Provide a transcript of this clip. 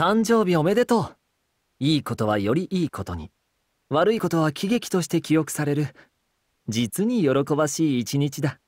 誕生日おめでとう。いいことはよりいいことに。悪いことは喜劇として記憶される。実に喜ばしい一日だ。